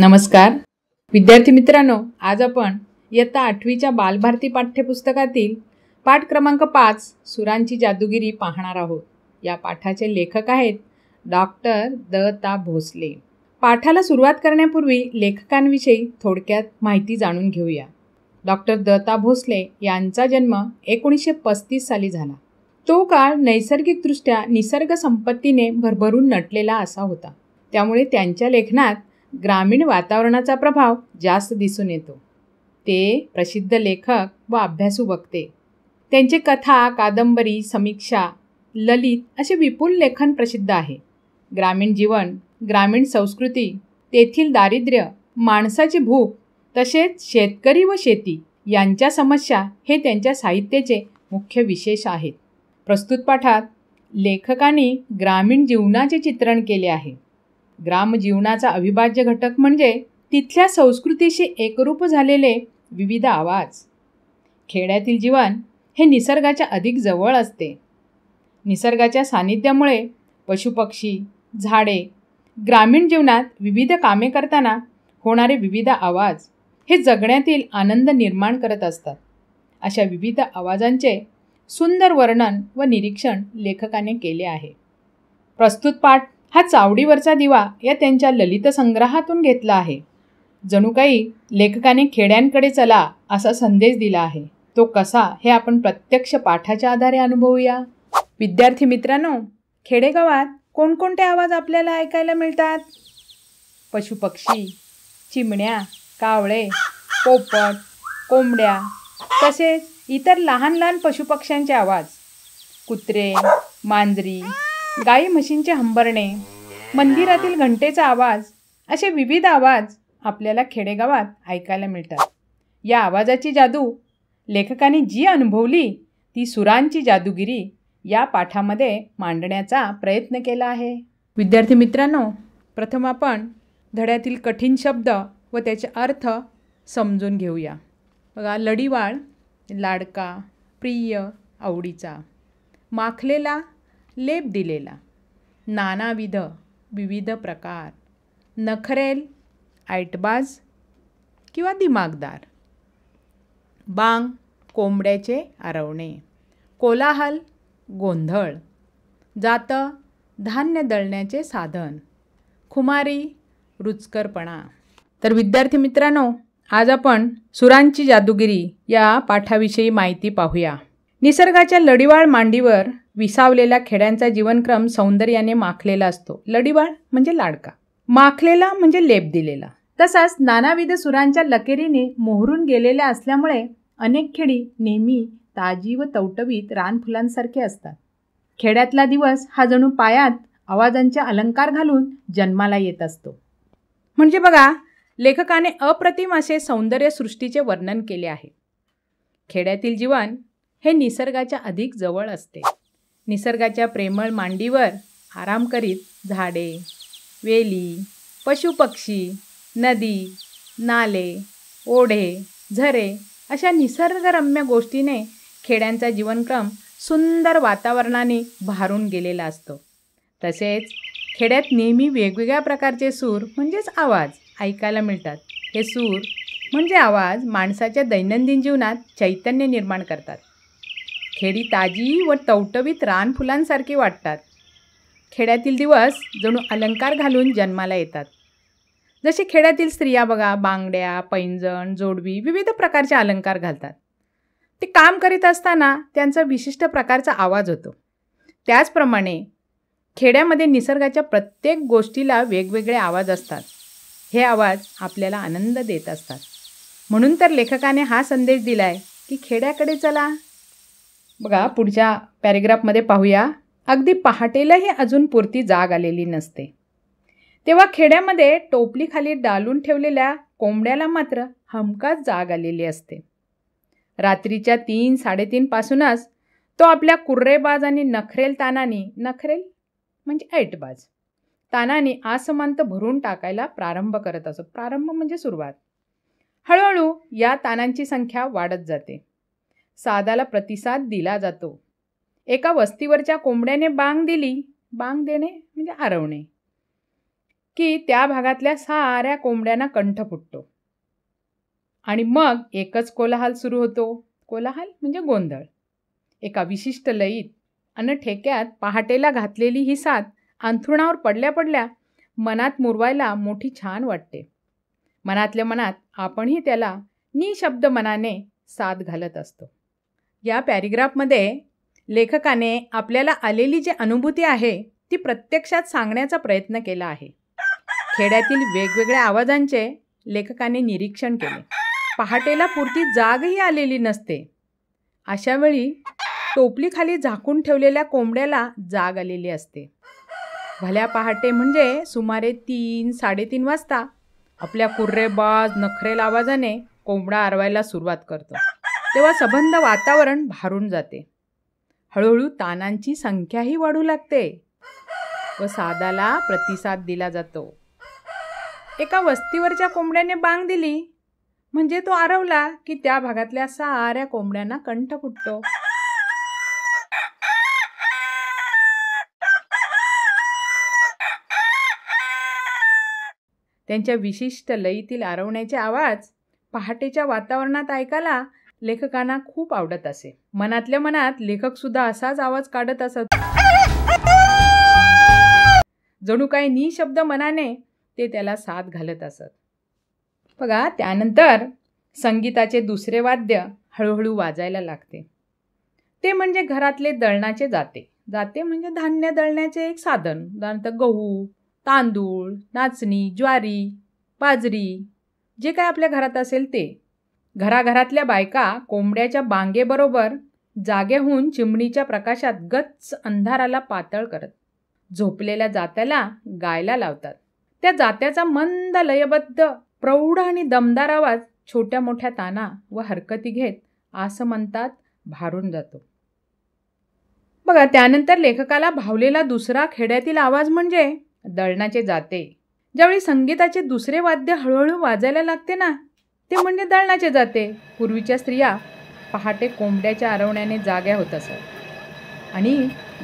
नमस्कार विद्यार्थी मित्रांनो आज आपण इयत्ता आठवीच्या बालभारती पाठ्यपुस्तकातील पाठ क्रमांक पाच सुरांची जादूगिरी पाहणार आहोत या पाठाचे लेखक आहेत डॉक्टर दता भोसले पाठाला सुरुवात करण्यापूर्वी लेखकांविषयी थोडक्यात माहिती जाणून घेऊया डॉक्टर दता भोसले यांचा जन्म एकोणीसशे पस्तीस साली झाला तो काळ नैसर्गिकदृष्ट्या निसर्ग संपत्तीने भरभरून नटलेला असा होता त्यामुळे त्यांच्या लेखनात ग्रामीण वातावरणाचा प्रभाव जास्त दिसून येतो ते प्रसिद्ध लेखक व अभ्यासू बघते त्यांचे कथा कादंबरी समीक्षा ललित असे विपुल लेखन प्रसिद्ध आहे ग्रामीण जीवन ग्रामीण संस्कृती तेथील दारिद्र्य माणसाची भूक तसेच शेतकरी व शेती यांच्या समस्या हे त्यांच्या साहित्याचे मुख्य विशेष आहेत प्रस्तुत पाठात लेखकाने ग्रामीण जीवनाचे चित्रण केले आहे ग्रामजीवनाचा अविभाज्य घटक म्हणजे तिथल्या संस्कृतीशी एकरूप झालेले विविध आवाज खेड्यातील जीवन हे निसर्गाच्या अधिक जवळ असते निसर्गाच्या सानिध्यामुळे पशुपक्षी झाडे ग्रामीण जीवनात विविध कामे करताना होणारे विविध आवाज हे जगण्यातील आनंद निर्माण करत असतात अशा विविध आवाजांचे सुंदर वर्णन व निरीक्षण लेखकाने केले आहे प्रस्तुत पाठ हा चावडीवरचा दिवा या त्यांच्या ललित संग्रहातून घेतला आहे जणू काही लेखकाने खेड्यांकडे चला असा संदेश दिला आहे तो कसा हे आपण प्रत्यक्ष पाठाच्या आधारे अनुभवूया विद्यार्थी मित्रांनो खेडेगावात कोणकोणते आवाज आपल्याला ऐकायला मिळतात पशुपक्षी चिमण्या कावळे पोपट कोंबड्या तसेच इतर लहान लहान पशुपक्ष्यांचे आवाज कुत्रे मांजरी गाई म्हशींचे हंबरणे मंदिरातील घंटेचा आवाज असे विविध आवाज आपल्याला खेडेगावात ऐकायला मिळतात या आवाजाची जादू लेखकाने जी अनुभवली ती सुरांची जादूगिरी या पाठामध्ये मांडण्याचा प्रयत्न केला आहे विद्यार्थी मित्रांनो प्रथम आपण धड्यातील कठीण शब्द व त्याचे अर्थ समजून घेऊया बघा लडीवाळ लाडका प्रिय आवडीचा माखलेला लेप दिलेला नानाविध विविध प्रकार नखरेल ऐटबाज किंवा दिमागदार बांग कोंबड्याचे आरवणे कोलाहल गोंधळ जात, धान्य दळण्याचे साधन खुमारी रुचकरपणा तर विद्यार्थी मित्रांनो आज आपण सुरांची जादूगिरी या पाठाविषयी माहिती पाहूया निसर्गाच्या लढीवाळ मांडीवर विसावलेल्या खेड्यांचा जीवनक्रम सौंदर्याने माखलेला असतो लडीबाळ म्हणजे लाडका माखलेला म्हणजे लेप दिलेला तसाच नानाविध सुरांच्या लकेरीने मोहरून गेलेल्या असल्यामुळे अनेक खेडी नेहमी ताजी व तवटवीत रानफुलांसारखे असतात खेड्यातला दिवस हा जणू पायात आवाजांचे अलंकार घालून जन्माला येत असतो म्हणजे बघा लेखकाने अप्रतिम असे सौंदर्य सृष्टीचे वर्णन केले आहे खेड्यातील जीवन हे निसर्गाच्या अधिक जवळ असते निसर्गाच्या प्रेमळ मांडीवर आराम करीत झाडे वेली पशुपक्षी नदी नाले ओढे झरे अशा निसर्गरम्य गोष्टीने खेड्यांचा जीवनक्रम सुंदर वातावरणाने भारून गेलेला असतो तसेच खेड्यात नेहमी वेगवेगळ्या प्रकारचे सूर म्हणजेच आवाज ऐकायला मिळतात हे सूर म्हणजे आवाज माणसाच्या दैनंदिन जीवनात चैतन्य निर्माण करतात खेडी ताजी व टवटवीत रानफुलांसारखी वाटतात खेड्यातील दिवस जणू अलंकार घालून जन्माला येतात जसे खेड्यातील स्त्रिया बघा बांगड्या पैंजण जोडवी विविध प्रकारचे अलंकार घालतात ते काम करीत असताना त्यांचा विशिष्ट प्रकारचा आवाज होतो त्याचप्रमाणे खेड्यामध्ये निसर्गाच्या प्रत्येक गोष्टीला वेगवेगळे आवाज असतात हे आवाज आपल्याला आनंद देत असतात म्हणून तर लेखकाने हा संदेश दिला आहे की खेड्याकडे चला बघा पुढच्या पॅरेग्राफमध्ये पाहूया अगदी पहाटेलाही अजून पुरती जाग आलेली नसते तेव्हा खेड्यामध्ये टोपलीखाली डालून ठेवलेल्या कोंबड्याला मात्र हमकाच जाग आलेली असते रात्रीच्या तीन साडेतीनपासूनच तो आपल्या कुर्रेबाज आणि नखरेल तानानी नखरेल म्हणजे ऐटबाज तानाने आसमंत भरून टाकायला प्रारंभ करत असो प्रारंभ म्हणजे सुरुवात हळूहळू या तानांची संख्या वाढत जाते सादाला प्रतिसाद दिला जातो एका वस्तीवरच्या कोंबड्याने बांग दिली बांग देणे म्हणजे आरवणे की त्या भागातल्या साऱ्या कोंबड्यांना कंठ फुटतो आणि मग एकच कोलाहल सुरू होतो कोलाहल म्हणजे गोंधळ एका विशिष्ट लयीत अन्न ठेक्यात पहाटेला घातलेली ही साथ अंथरुणावर पडल्या पडल्या मनात मुरवायला मोठी छान वाटते मनातल्या मनात आपणही त्याला निशब्द मनाने साथ घालत असतो या पॅरिग्राफमध्ये लेखकाने आपल्याला आलेली जी अनुभूती आहे ती प्रत्यक्षात सांगण्याचा प्रयत्न केला आहे खेड्यातील वेगवेगळ्या आवाजांचे लेखकाने निरीक्षण केले पहाटेला पुरती जागही आलेली नसते अशावेळी टोपलीखाली झाकून ठेवलेल्या कोंबड्याला जाग आलेली असते भल्या पहाटे म्हणजे सुमारे तीन साडेतीन वाजता आपल्या कुर्रेबाज नखरेल आवाजाने कोंबडा आरवायला सुरुवात करतो तेव्हा सबंध वातावरण भारून जाते हळूहळू तानांची संख्याही वाढू लागते व सादाला प्रतिसाद दिला जातो एका वस्तीवरच्या कोंबड्याने बांग दिली म्हणजे तो आरवला की त्या भागातल्या साऱ्या कोंबड्यांना कंठ फुटतो त्यांच्या विशिष्ट लयीतील आरवण्याचे आवाज पहाटेच्या वातावरणात ऐकायला लेखकांना खूप आवडत असे मनातल्या मनात लेखकसुद्धा असाच आवाज काढत असत जणू काही निशब्द मनाने ते त्याला साथ घालत असत बघा त्यानंतर संगीताचे दुसरे वाद्य हळूहळू वाजायला लागते ते म्हणजे घरातले दळणाचे जाते जाते म्हणजे धान्य दळण्याचे एक साधन उदाहरणार्थ गहू तांदूळ नाचणी ज्वारी बाजरी जे काय आपल्या घरात असेल ते घराघरातल्या बायका कोंबड्याच्या बांगेबरोबर जागेहून चिमणीच्या प्रकाशात गच्च अंधाराला पातळ करत झोपलेल्या जात्याला गायला लावतात त्या जात्याचा मंद लयबद्ध प्रौढ आणि दमदार आवाज छोट्या मोठ्या ताना व हरकती घेत असं म्हणतात भारून जातो बघा त्यानंतर लेखकाला भावलेला दुसरा खेड्यातील आवाज म्हणजे दळणाचे जाते ज्यावेळी संगीताचे दुसरे वाद्य हळूहळू वाजायला लागते ना ते म्हणजे दळणाचे जाते पूर्वीच्या स्त्रिया पहाटे कोंबड्याच्या आरवण्याने जाग्या होत असत आणि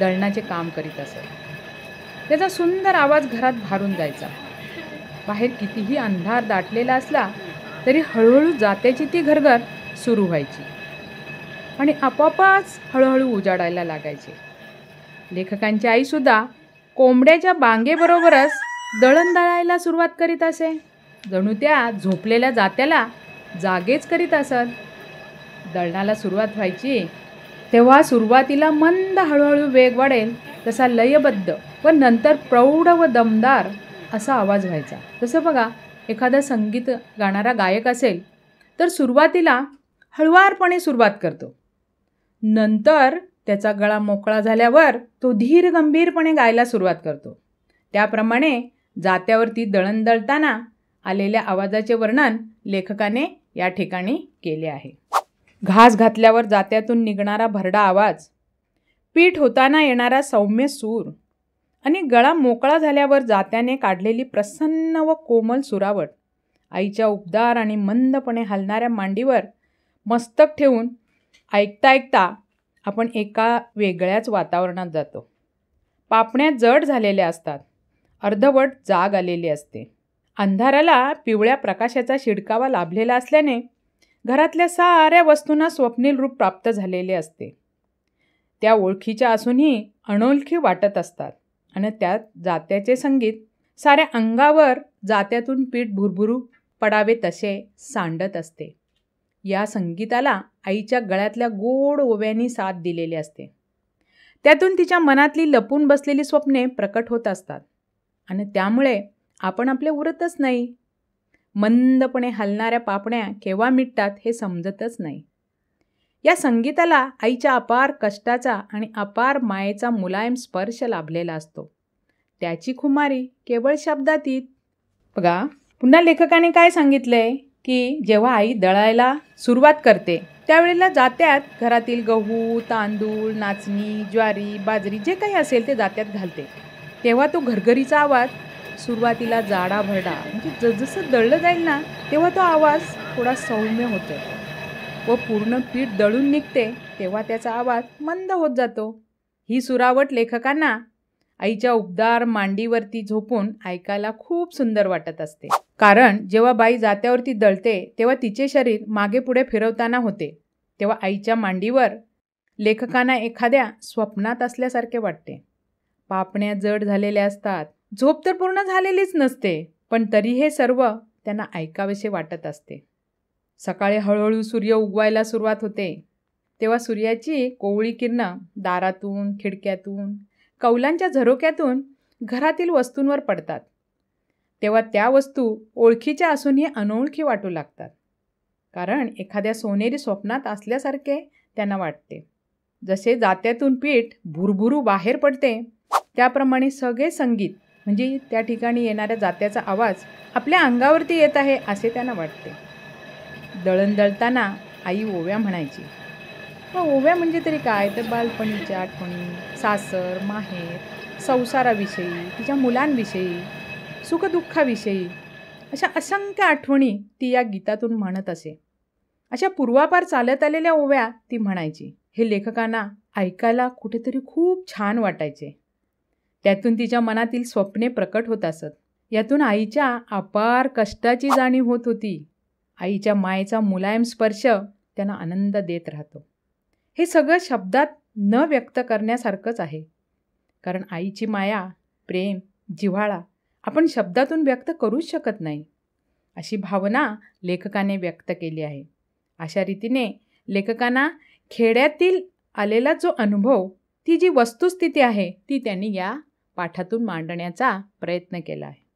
दळणाचे काम करीत असत त्याचा सुंदर आवाज घरात भारून जायचा बाहेर कितीही अंधार दाटलेला असला तरी हळूहळू जात्याची ती घरघर सुरू व्हायची आणि आपोआपच हळूहळू उजाडायला लागायचे लेखकांची आईसुद्धा कोंबड्याच्या बांगेबरोबरच दळण दळायला सुरुवात करीत असे जणू त्या झोपलेल्या जात्याला जागेच करीत असत दळणाला सुरुवात व्हायची तेव्हा सुरुवातीला मंद हळूहळू वेग वाढेल तसा लयबद्ध व नंतर प्रौढ व दमदार असा आवाज व्हायचा तसं बघा एखादा संगीत गाणारा गायक असेल तर सुरुवातीला हळुवारपणे सुरुवात करतो नंतर त्याचा गळा मोकळा झाल्यावर तो धीर गंभीरपणे गायला सुरुवात करतो त्याप्रमाणे जात्यावरती दळण दळताना आलेल्या आवाजाचे वर्णन लेखकाने या ठिकाणी केले आहे घास घातल्यावर जात्यातून निघणारा भरडा आवाज पीठ होताना येणारा सौम्य सूर आणि गळा मोकळा झाल्यावर जात्याने काढलेली प्रसन्न व कोमल सुरावट आईच्या उबदार आणि मंदपणे हलणाऱ्या मांडीवर मस्तक ठेवून ऐकता ऐकता आपण एका वेगळ्याच वातावरणात जातो पापण्या जड झालेल्या असतात अर्धवट जाग आलेली असते अंधाराला पिवळ्या प्रकाशाचा शिडकावा लाभलेला असल्याने घरातल्या साऱ्या वस्तूंना स्वप्नील रूप प्राप्त झालेले असते त्या ओळखीच्या असूनही अनोळखी वाटत असतात आणि त्यात जात्याचे संगीत साऱ्या अंगावर जात्यातून पीठ भुरभुरू पडावे तसे सांडत असते या संगीताला आईच्या गळ्यातल्या गोड ओव्यानी साथ दिलेली असते त्यातून तिच्या मनातली लपून बसलेली स्वप्ने प्रकट होत असतात आणि त्यामुळे आपण आपले उरतच नाही मंदपणे हलणाऱ्या पापण्या केव्हा मिटतात हे समजतच नाही या संगीताला आईच्या अपार कष्टाचा आणि अपार मायेचा मुलायम स्पर्श लाभलेला असतो त्याची खुमारी केवळ शब्दातीत बघा पुन्हा लेखकाने काय सांगितलंय की जेव्हा आई दळायला सुरुवात करते त्यावेळेला जात्यात घरातील गहू तांदूळ नाचणी ज्वारी बाजरी जे काही असेल ते जात्यात घालते तेव्हा तो घरघरीचा आवाज सुरुवातीला जाडा भरडा म्हणजे जसजसं दळलं जाईल ना तेव्हा तो आवाज थोडा सौम्य होतो व पूर्ण पीठ दळून निघते तेव्हा त्याचा आवाज मंद होत जातो ही सुरावट लेखकांना आईच्या उबदार मांडीवरती झोपून ऐकायला खूप सुंदर वाटत असते कारण जेव्हा बाई जात्यावरती दळते तेव्हा तिचे शरीर मागे पुढे फिरवताना होते तेव्हा आईच्या मांडीवर लेखकांना एखाद्या स्वप्नात असल्यासारखे वाटते पापण्या जड झालेल्या असतात झोप तर पूर्ण झालेलीच नसते पण तरी हे सर्व त्यांना ऐकावेसे वाटत असते सकाळी हळूहळू सूर्य उगवायला सुरुवात होते तेव्हा सूर्याची कोवळी किरणं दारातून खिडक्यातून कौलांच्या झरोक्यातून घरातील वस्तूंवर पडतात तेव्हा त्या वस्तू ओळखीच्या असूनही अनोळखी वाटू लागतात कारण एखाद्या सोनेरी स्वप्नात असल्यासारखे त्यांना वाटते जसे जात्यातून पीठ भुरभुरू बाहेर पडते त्याप्रमाणे सगळे संगीत म्हणजे त्या ठिकाणी येणाऱ्या जात्याचा आवाज आपल्या अंगावरती येत आहे असे त्यांना वाटते दळण दळताना आई ओव्या म्हणायची मग ओव्या म्हणजे तरी काय तर बालपणीच्या आठवणी सासर माहेर संसाराविषयी तिच्या मुलांविषयी सुखदुःखाविषयी अशा असंख्य आठवणी ती या गीतातून म्हणत असे अशा पूर्वापार चालत आलेल्या ओव्या ती म्हणायची हे लेखकांना ऐकायला कुठेतरी खूप छान वाटायचे त्यातून तिच्या मनातील स्वप्ने प्रकट होत असत यातून आईच्या अपार कष्टाची जाणीव होत होती आईच्या मायेचा मुलायम स्पर्श त्यांना आनंद देत राहतो हे सगळं शब्दात न व्यक्त करण्यासारखंच आहे कारण आईची माया प्रेम जिव्हाळा आपण शब्दातून व्यक्त करूच शकत नाही अशी भावना लेखकाने व्यक्त केली आहे अशा रीतीने लेखकांना खेड्यातील आलेला जो अनुभव ती जी वस्तुस्थिती आहे ती त्यांनी या पाठातून मांडण्याचा प्रयत्न केला आहे